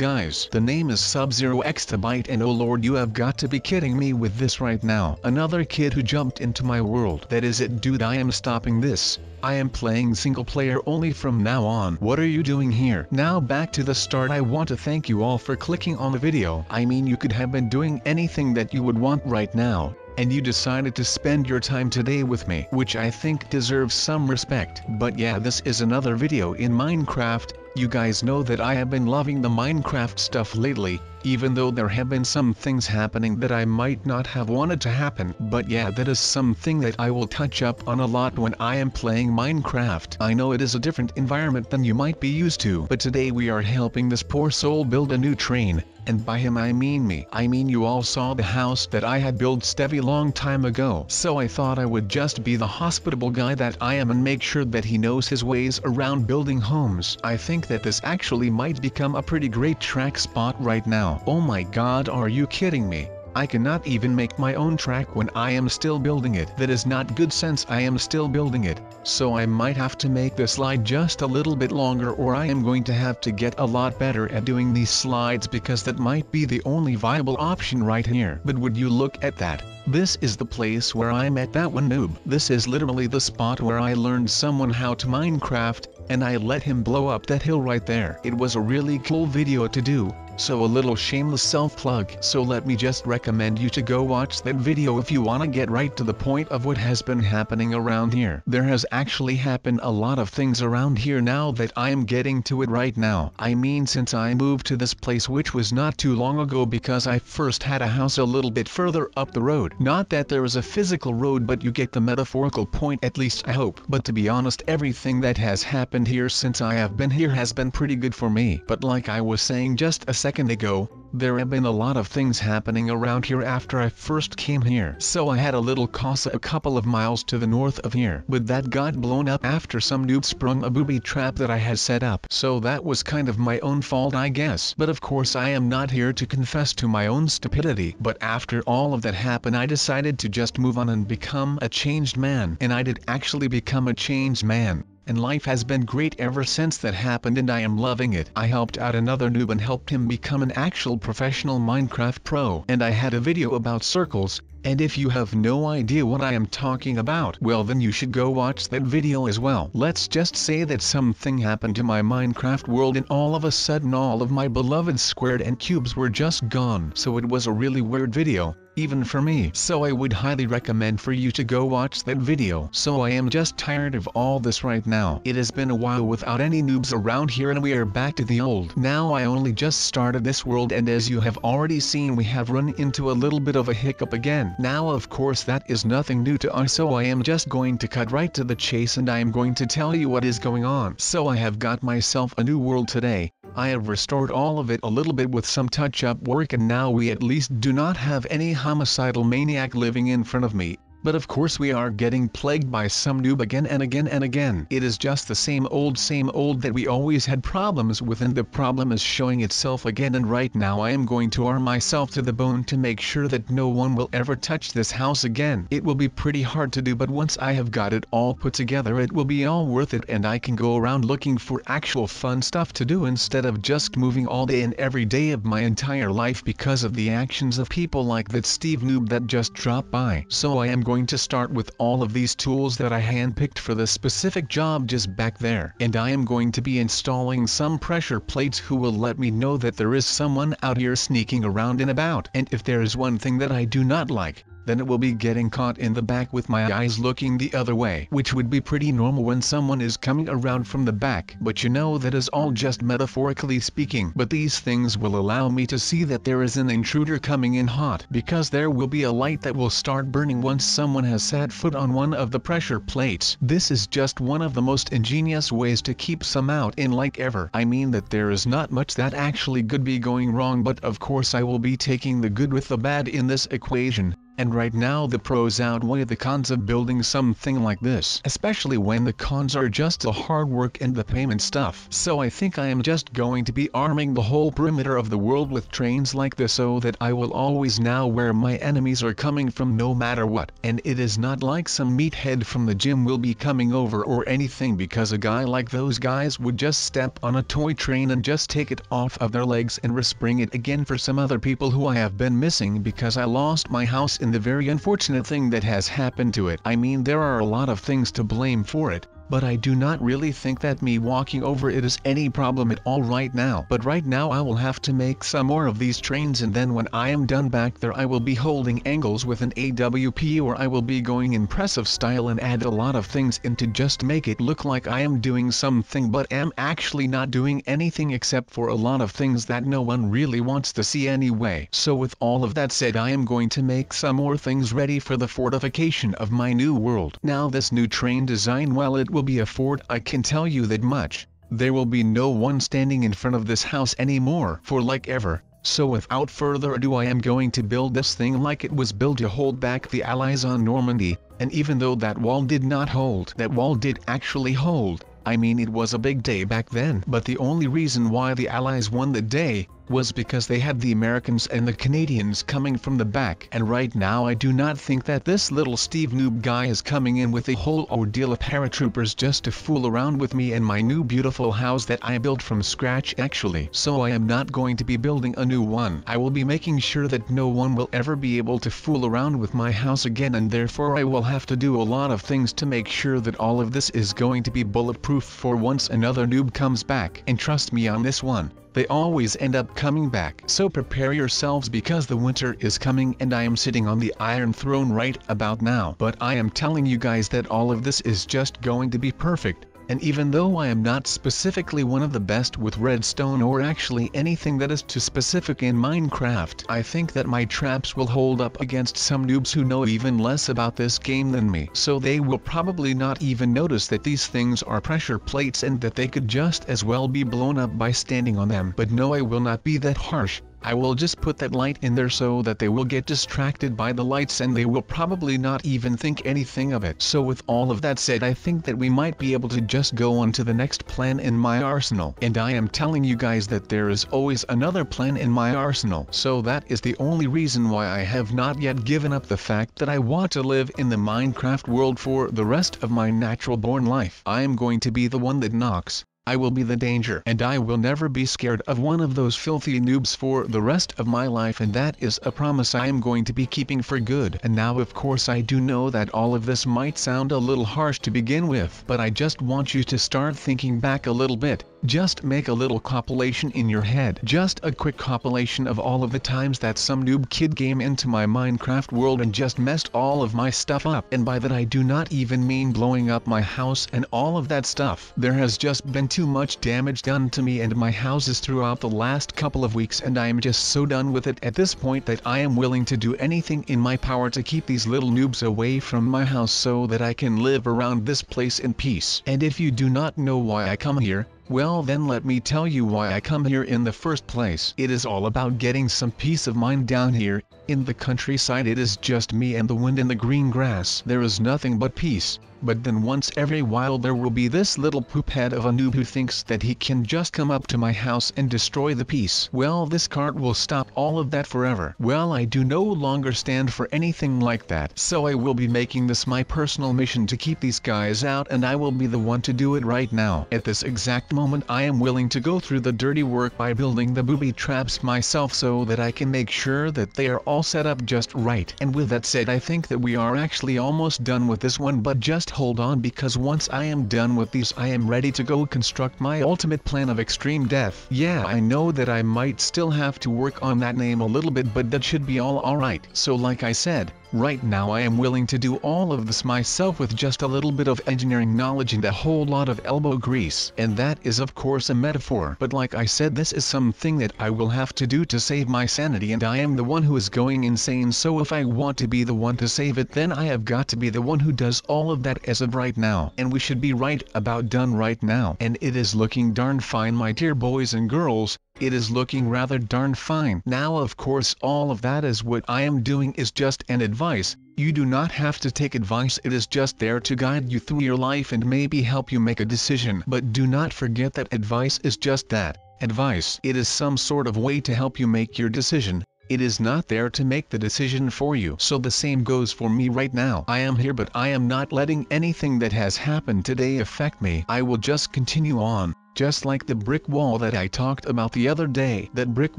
guys. The name is Sub-Zero Extabyte and oh lord you have got to be kidding me with this right now. Another kid who jumped into my world. That is it dude I am stopping this. I am playing single player only from now on. What are you doing here? Now back to the start I want to thank you all for clicking on the video. I mean you could have been doing anything that you would want right now and you decided to spend your time today with me, which I think deserves some respect. But yeah this is another video in Minecraft, you guys know that I have been loving the Minecraft stuff lately, even though there have been some things happening that I might not have wanted to happen. But yeah that is something that I will touch up on a lot when I am playing Minecraft. I know it is a different environment than you might be used to. But today we are helping this poor soul build a new train, and by him I mean me. I mean you all saw the house that I had built Stevie long time ago. So I thought I would just be the hospitable guy that I am and make sure that he knows his ways around building homes. I think think that this actually might become a pretty great track spot right now. Oh my god are you kidding me? I cannot even make my own track when I am still building it. That is not good sense I am still building it, so I might have to make the slide just a little bit longer or I am going to have to get a lot better at doing these slides because that might be the only viable option right here. But would you look at that? This is the place where I met that one noob. This is literally the spot where I learned someone how to Minecraft, and I let him blow up that hill right there. It was a really cool video to do, so a little shameless self-plug. So let me just recommend you to go watch that video if you wanna get right to the point of what has been happening around here. There has actually happened a lot of things around here now that I am getting to it right now. I mean since I moved to this place which was not too long ago because I first had a house a little bit further up the road. Not that there is a physical road but you get the metaphorical point at least I hope. But to be honest everything that has happened here since I have been here has been pretty good for me. But like I was saying just a second second ago, there have been a lot of things happening around here after I first came here. So I had a little casa a couple of miles to the north of here. But that got blown up after some noob sprung a booby trap that I had set up. So that was kind of my own fault I guess. But of course I am not here to confess to my own stupidity. But after all of that happened I decided to just move on and become a changed man. And I did actually become a changed man and life has been great ever since that happened and I am loving it. I helped out another noob and helped him become an actual professional Minecraft pro. And I had a video about circles, and if you have no idea what I am talking about well then you should go watch that video as well. Let's just say that something happened to my Minecraft world and all of a sudden all of my beloved squared and cubes were just gone. So it was a really weird video, even for me. So I would highly recommend for you to go watch that video. So I am just tired of all this right now. It has been a while without any noobs around here and we are back to the old. Now I only just started this world and as you have already seen we have run into a little bit of a hiccup again. Now of course that is nothing new to us so I am just going to cut right to the chase and I am going to tell you what is going on. So I have got myself a new world today, I have restored all of it a little bit with some touch-up work and now we at least do not have any homicidal maniac living in front of me, but of course we are getting plagued by some noob again and again and again. It is just the same old same old that we always had problems with and the problem is showing itself again and right now I am going to arm myself to the bone to make sure that no one will ever touch this house again. It will be pretty hard to do but once I have got it all put together it will be all worth it and I can go around looking for actual fun stuff to do instead of just moving all day and every day of my entire life because of the actions of people like that Steve Noob that just dropped by. So I am going to start with all of these tools that I handpicked for the specific job just back there. And I am going to be installing some pressure plates who will let me know that there is someone out here sneaking around and about. And if there is one thing that I do not like, then it will be getting caught in the back with my eyes looking the other way which would be pretty normal when someone is coming around from the back but you know that is all just metaphorically speaking but these things will allow me to see that there is an intruder coming in hot because there will be a light that will start burning once someone has set foot on one of the pressure plates. This is just one of the most ingenious ways to keep some out in like ever. I mean that there is not much that actually could be going wrong but of course I will be taking the good with the bad in this equation and right now the pros outweigh the cons of building something like this. Especially when the cons are just the hard work and the payment stuff. So I think I am just going to be arming the whole perimeter of the world with trains like this so that I will always know where my enemies are coming from no matter what. And it is not like some meathead from the gym will be coming over or anything because a guy like those guys would just step on a toy train and just take it off of their legs and respring it again for some other people who I have been missing because I lost my house in and the very unfortunate thing that has happened to it. I mean there are a lot of things to blame for it, but I do not really think that me walking over it is any problem at all right now. But right now I will have to make some more of these trains and then when I am done back there I will be holding angles with an AWP or I will be going impressive style and add a lot of things in to just make it look like I am doing something but am actually not doing anything except for a lot of things that no one really wants to see anyway. So with all of that said I am going to make some more things ready for the fortification of my new world. Now this new train design well it will will be a fort I can tell you that much, there will be no one standing in front of this house anymore for like ever, so without further ado I am going to build this thing like it was built to hold back the Allies on Normandy, and even though that wall did not hold, that wall did actually hold, I mean it was a big day back then. But the only reason why the Allies won the day, was because they had the Americans and the Canadians coming from the back and right now I do not think that this little Steve noob guy is coming in with a whole ordeal of paratroopers just to fool around with me and my new beautiful house that I built from scratch actually. So I am not going to be building a new one. I will be making sure that no one will ever be able to fool around with my house again and therefore I will have to do a lot of things to make sure that all of this is going to be bulletproof for once another noob comes back. And trust me on this one they always end up coming back. So prepare yourselves because the winter is coming and I am sitting on the Iron Throne right about now. But I am telling you guys that all of this is just going to be perfect and even though I am not specifically one of the best with redstone or actually anything that is too specific in Minecraft, I think that my traps will hold up against some noobs who know even less about this game than me. So they will probably not even notice that these things are pressure plates and that they could just as well be blown up by standing on them. But no I will not be that harsh. I will just put that light in there so that they will get distracted by the lights and they will probably not even think anything of it. So with all of that said I think that we might be able to just go on to the next plan in my arsenal. And I am telling you guys that there is always another plan in my arsenal. So that is the only reason why I have not yet given up the fact that I want to live in the Minecraft world for the rest of my natural born life. I am going to be the one that knocks, I will be the danger and I will never be scared of one of those filthy noobs for the rest of my life and that is a promise I am going to be keeping for good. And now of course I do know that all of this might sound a little harsh to begin with but I just want you to start thinking back a little bit, just make a little compilation in your head. Just a quick compilation of all of the times that some noob kid came into my Minecraft world and just messed all of my stuff up. And by that I do not even mean blowing up my house and all of that stuff. There has just been too much damage done to me and my houses throughout the last couple of weeks and I am just so done with it at this point that I am willing to do anything in my power to keep these little noobs away from my house so that I can live around this place in peace. And if you do not know why I come here, well then let me tell you why I come here in the first place. It is all about getting some peace of mind down here, in the countryside it is just me and the wind and the green grass. There is nothing but peace, but then once every while there will be this little poophead of a noob who thinks that he can just come up to my house and destroy the peace. Well this cart will stop all of that forever. Well I do no longer stand for anything like that. So I will be making this my personal mission to keep these guys out and I will be the one to do it right now. At this exact moment moment I am willing to go through the dirty work by building the booby traps myself so that I can make sure that they are all set up just right. And with that said I think that we are actually almost done with this one but just hold on because once I am done with these I am ready to go construct my ultimate plan of extreme death. Yeah I know that I might still have to work on that name a little bit but that should be all alright. So like I said, Right now I am willing to do all of this myself with just a little bit of engineering knowledge and a whole lot of elbow grease. And that is of course a metaphor. But like I said this is something that I will have to do to save my sanity and I am the one who is going insane so if I want to be the one to save it then I have got to be the one who does all of that as of right now. And we should be right about done right now. And it is looking darn fine my dear boys and girls it is looking rather darn fine. Now of course all of that is what I am doing is just an advice, you do not have to take advice it is just there to guide you through your life and maybe help you make a decision. But do not forget that advice is just that, advice. It is some sort of way to help you make your decision, it is not there to make the decision for you. So the same goes for me right now. I am here but I am not letting anything that has happened today affect me. I will just continue on, just like the brick wall that I talked about the other day. That brick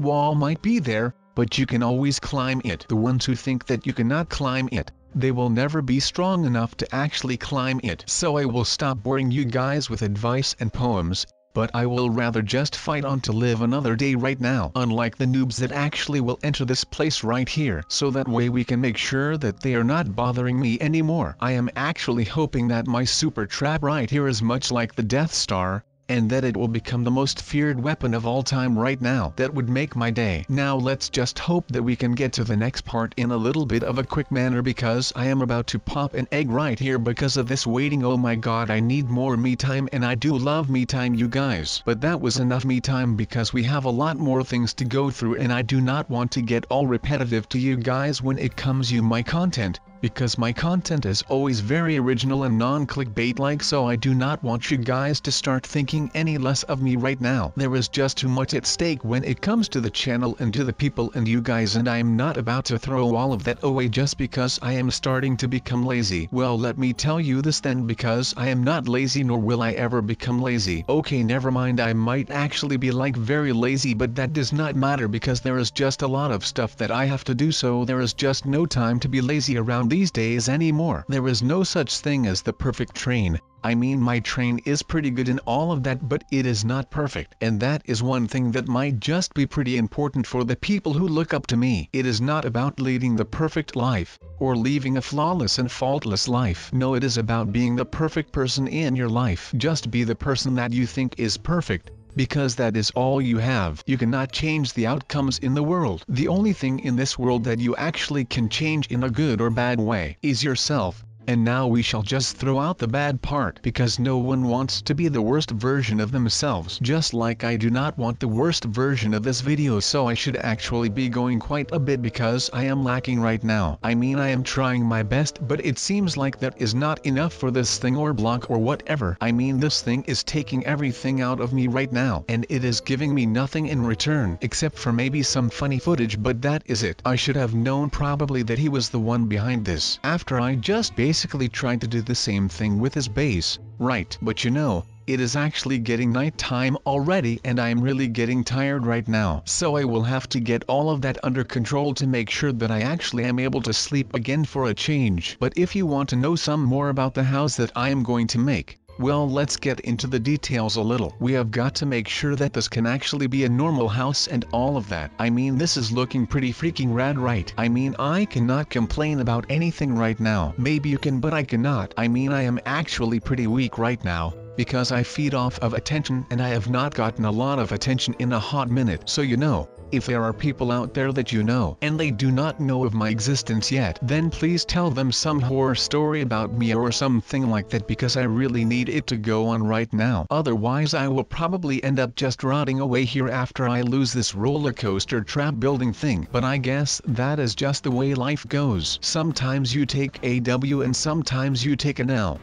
wall might be there, but you can always climb it. The ones who think that you cannot climb it, they will never be strong enough to actually climb it. So I will stop boring you guys with advice and poems, but I will rather just fight on to live another day right now. Unlike the noobs that actually will enter this place right here. So that way we can make sure that they are not bothering me anymore. I am actually hoping that my super trap right here is much like the Death Star, and that it will become the most feared weapon of all time right now. That would make my day. Now let's just hope that we can get to the next part in a little bit of a quick manner because I am about to pop an egg right here because of this waiting oh my god I need more me time and I do love me time you guys. But that was enough me time because we have a lot more things to go through and I do not want to get all repetitive to you guys when it comes you my content because my content is always very original and non-clickbait like so I do not want you guys to start thinking any less of me right now. There is just too much at stake when it comes to the channel and to the people and you guys and I am not about to throw all of that away just because I am starting to become lazy. Well let me tell you this then because I am not lazy nor will I ever become lazy. Okay never mind I might actually be like very lazy but that does not matter because there is just a lot of stuff that I have to do so there is just no time to be lazy around these days anymore. There is no such thing as the perfect train. I mean my train is pretty good in all of that but it is not perfect. And that is one thing that might just be pretty important for the people who look up to me. It is not about leading the perfect life, or leaving a flawless and faultless life. No it is about being the perfect person in your life. Just be the person that you think is perfect, because that is all you have. You cannot change the outcomes in the world. The only thing in this world that you actually can change in a good or bad way is yourself and now we shall just throw out the bad part because no one wants to be the worst version of themselves just like I do not want the worst version of this video so I should actually be going quite a bit because I am lacking right now. I mean I am trying my best but it seems like that is not enough for this thing or block or whatever. I mean this thing is taking everything out of me right now and it is giving me nothing in return except for maybe some funny footage but that is it. I should have known probably that he was the one behind this. After I just basically basically tried to do the same thing with his bass, right? But you know, it is actually getting night time already and I am really getting tired right now. So I will have to get all of that under control to make sure that I actually am able to sleep again for a change. But if you want to know some more about the house that I am going to make, well let's get into the details a little. We have got to make sure that this can actually be a normal house and all of that. I mean this is looking pretty freaking rad right? I mean I cannot complain about anything right now. Maybe you can but I cannot. I mean I am actually pretty weak right now because I feed off of attention and I have not gotten a lot of attention in a hot minute. So you know, if there are people out there that you know and they do not know of my existence yet, then please tell them some horror story about me or something like that because I really need it to go on right now. Otherwise I will probably end up just rotting away here after I lose this roller coaster trap building thing. But I guess that is just the way life goes. Sometimes you take a W and sometimes you take an L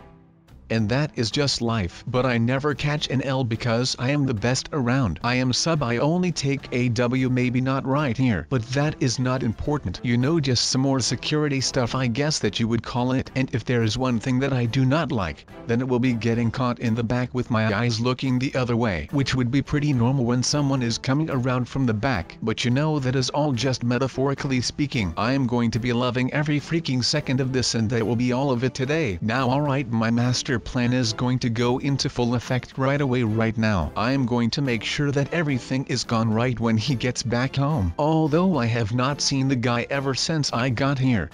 and that is just life. But I never catch an L because I am the best around. I am sub I only take a W maybe not right here. But that is not important. You know just some more security stuff I guess that you would call it. And if there is one thing that I do not like, then it will be getting caught in the back with my eyes looking the other way. Which would be pretty normal when someone is coming around from the back. But you know that is all just metaphorically speaking. I am going to be loving every freaking second of this and that will be all of it today. Now alright my master their plan is going to go into full effect right away right now. I'm going to make sure that everything is gone right when he gets back home. Although I have not seen the guy ever since I got here,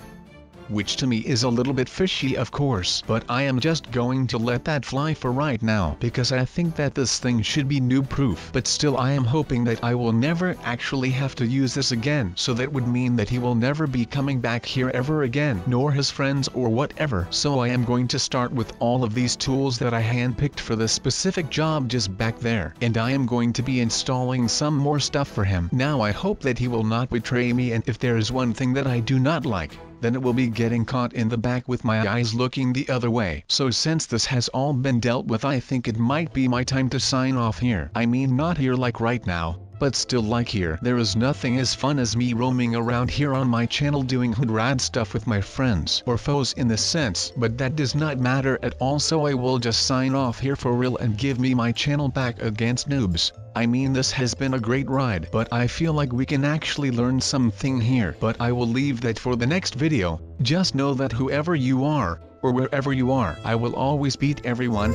which to me is a little bit fishy of course but I am just going to let that fly for right now because I think that this thing should be new proof but still I am hoping that I will never actually have to use this again so that would mean that he will never be coming back here ever again nor his friends or whatever so I am going to start with all of these tools that I handpicked for this specific job just back there and I am going to be installing some more stuff for him now I hope that he will not betray me and if there is one thing that I do not like then it will be getting caught in the back with my eyes looking the other way. So since this has all been dealt with I think it might be my time to sign off here. I mean not here like right now, but still like here. There is nothing as fun as me roaming around here on my channel doing hood stuff with my friends or foes in this sense. But that does not matter at all so I will just sign off here for real and give me my channel back against noobs. I mean this has been a great ride but I feel like we can actually learn something here. But I will leave that for the next video. Just know that whoever you are, or wherever you are, I will always beat everyone.